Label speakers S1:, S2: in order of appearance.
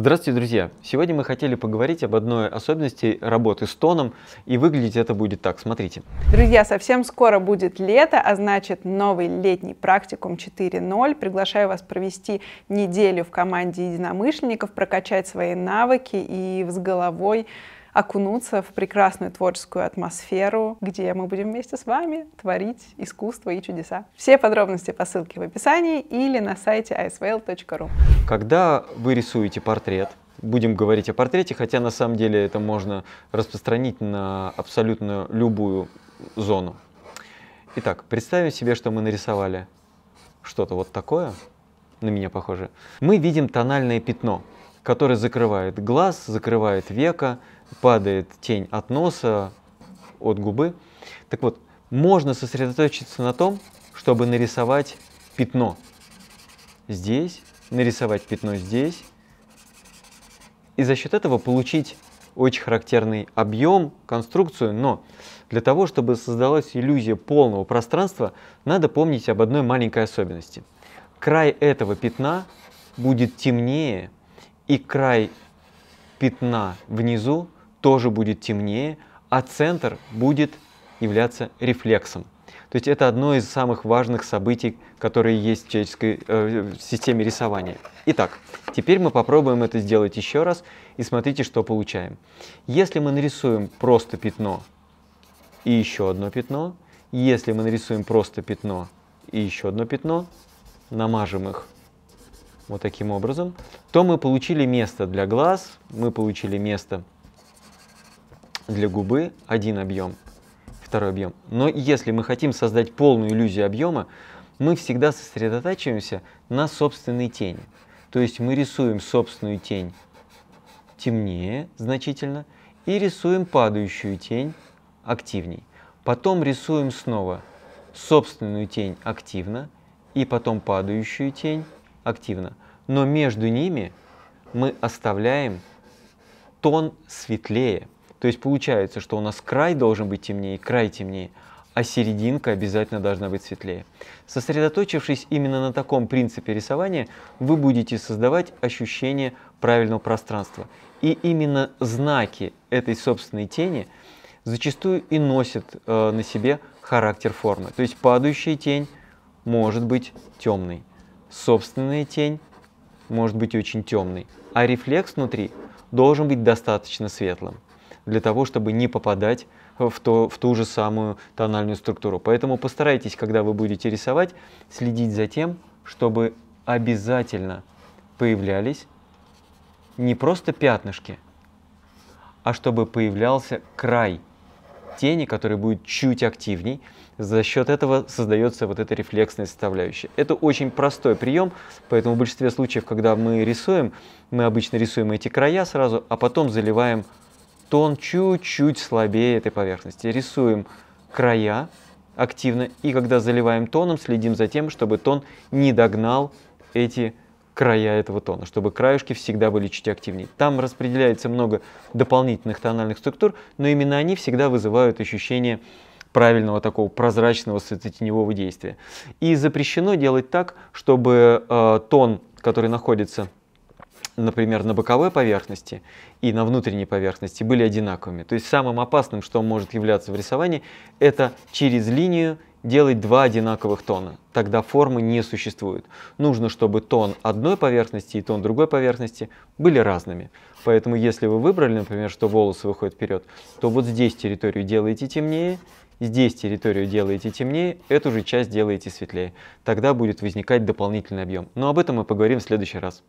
S1: Здравствуйте, друзья! Сегодня мы хотели поговорить об одной особенности работы с тоном, и выглядеть это будет так, смотрите.
S2: Друзья, совсем скоро будет лето, а значит новый летний практикум 4.0. Приглашаю вас провести неделю в команде единомышленников, прокачать свои навыки и с головой окунуться в прекрасную творческую атмосферу, где мы будем вместе с вами творить искусство и чудеса. Все подробности по ссылке в описании или на сайте isvale.ru.
S1: Когда вы рисуете портрет, будем говорить о портрете, хотя на самом деле это можно распространить на абсолютно любую зону. Итак, представим себе, что мы нарисовали что-то вот такое, на меня похоже. Мы видим тональное пятно, которое закрывает глаз, закрывает века, падает тень от носа, от губы. Так вот, можно сосредоточиться на том, чтобы нарисовать пятно здесь, нарисовать пятно здесь, и за счет этого получить очень характерный объем, конструкцию, но для того, чтобы создалась иллюзия полного пространства, надо помнить об одной маленькой особенности. Край этого пятна будет темнее, и край пятна внизу тоже будет темнее, а центр будет являться рефлексом. То есть это одно из самых важных событий, которые есть в человеческой э, системе рисования. Итак, теперь мы попробуем это сделать еще раз и смотрите, что получаем. Если мы нарисуем просто пятно и еще одно пятно, если мы нарисуем просто пятно и еще одно пятно, намажем их вот таким образом, то мы получили место для глаз, мы получили место для для губы один объем, второй объем. Но если мы хотим создать полную иллюзию объема, мы всегда сосредотачиваемся на собственной тени. То есть мы рисуем собственную тень темнее значительно и рисуем падающую тень активней. Потом рисуем снова собственную тень активно и потом падающую тень активно. Но между ними мы оставляем тон светлее, то есть получается, что у нас край должен быть темнее, край темнее, а серединка обязательно должна быть светлее. Сосредоточившись именно на таком принципе рисования, вы будете создавать ощущение правильного пространства. И именно знаки этой собственной тени зачастую и носят э, на себе характер формы. То есть падающая тень может быть темной, собственная тень может быть очень темной, а рефлекс внутри должен быть достаточно светлым для того, чтобы не попадать в, то, в ту же самую тональную структуру. Поэтому постарайтесь, когда вы будете рисовать, следить за тем, чтобы обязательно появлялись не просто пятнышки, а чтобы появлялся край тени, который будет чуть активней. За счет этого создается вот эта рефлексная составляющая. Это очень простой прием, поэтому в большинстве случаев, когда мы рисуем, мы обычно рисуем эти края сразу, а потом заливаем то он чуть-чуть слабее этой поверхности. Рисуем края активно, и когда заливаем тоном, следим за тем, чтобы тон не догнал эти края этого тона, чтобы краешки всегда были чуть активнее. Там распределяется много дополнительных тональных структур, но именно они всегда вызывают ощущение правильного такого прозрачного светотеневого действия. И запрещено делать так, чтобы э, тон, который находится например, на боковой поверхности и на внутренней поверхности были одинаковыми. То есть самым опасным, что может являться в рисовании, это через линию делать два одинаковых тона. Тогда формы не существует. Нужно, чтобы тон одной поверхности и тон другой поверхности были разными. Поэтому если вы выбрали, например, что волосы выходят вперед, то вот здесь территорию делаете темнее, здесь территорию делаете темнее, эту же часть делаете светлее. Тогда будет возникать дополнительный объем. Но об этом мы поговорим в следующий раз.